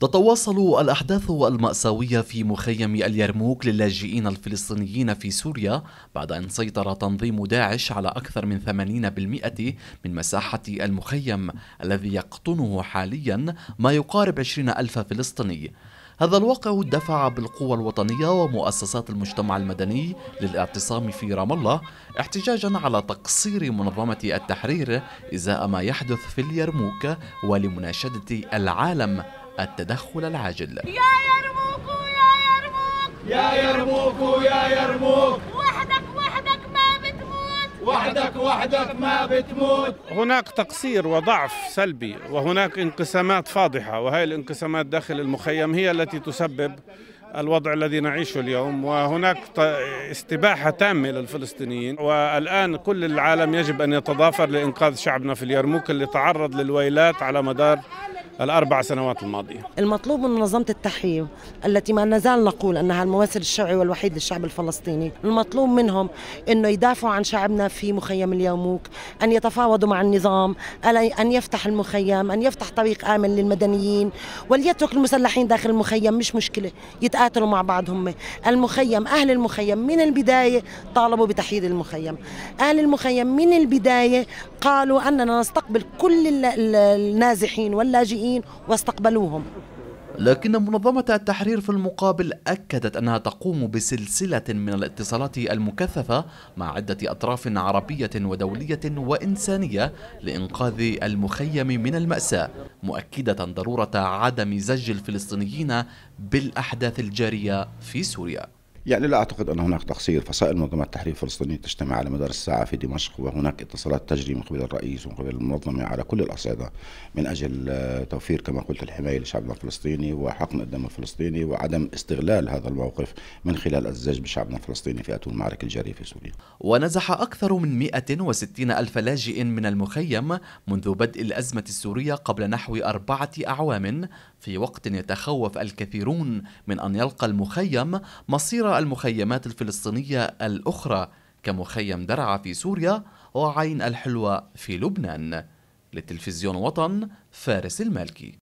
تتواصل الأحداث المأساوية في مخيم اليرموك للاجئين الفلسطينيين في سوريا بعد أن سيطر تنظيم داعش على أكثر من 80% من مساحة المخيم الذي يقطنه حاليا ما يقارب 20 ألف فلسطيني هذا الواقع دفع بالقوى الوطنية ومؤسسات المجتمع المدني للاعتصام في رام الله احتجاجا على تقصير منظمة التحرير إزاء ما يحدث في اليرموك ولمناشدة العالم التدخل العاجل يا يرموك يا يرموك يا يرموك يا يرموك وحدك وحدك ما بتموت وحدك وحدك ما بتموت هناك تقصير وضعف سلبي وهناك انقسامات فاضحة وهي الانقسامات داخل المخيم هي التي تسبب الوضع الذي نعيشه اليوم وهناك استباحة تامة للفلسطينيين والآن كل العالم يجب أن يتضافر لإنقاذ شعبنا في اليرموك اللي تعرض للويلات على مدار الأربع سنوات الماضية المطلوب من منظمة التحرير التي ما نزال نقول أنها الممثل الشرعي والوحيد للشعب الفلسطيني المطلوب منهم أنه يدافعوا عن شعبنا في مخيم اليرموك أن يتفاوضوا مع النظام أن يفتح المخيم أن يفتح طريق آمن للمدنيين وليترك المسلحين داخل المخيم مش مشكلة يتقاتلوا مع بعض هم المخيم أهل المخيم من البداية طالبوا بتحييد المخيم أهل المخيم من البداية قالوا أننا نستقبل كل النازحين واللاجئين الفلسطينيين واستقبلوهم لكن منظمة التحرير في المقابل أكدت أنها تقوم بسلسلة من الاتصالات المكثفة مع عدة أطراف عربية ودولية وإنسانية لإنقاذ المخيم من المأساة مؤكدة ضرورة عدم زج الفلسطينيين بالأحداث الجارية في سوريا يعني لا اعتقد ان هناك تقصير فصائل منظمه التحرير الفلسطينيه تجتمع على مدار الساعه في دمشق وهناك اتصالات تجري من قبل الرئيس ومن قبل المنظمه على كل الاصعده من اجل آه، توفير كما قلت الحمايه لشعبنا الفلسطيني وحقن الدم الفلسطيني وعدم استغلال هذا الموقف من خلال الزج بشعبنا الفلسطيني في اطول المعركه الجاريه في سوريا. ونزح اكثر من 160 الف لاجئ من المخيم منذ بدء الازمه السوريه قبل نحو اربعه اعوام في وقت يتخوف الكثيرون من ان يلقى المخيم مصير المخيمات الفلسطينية الأخرى كمخيم درعا في سوريا وعين الحلوة في لبنان للتلفزيون وطن فارس المالكي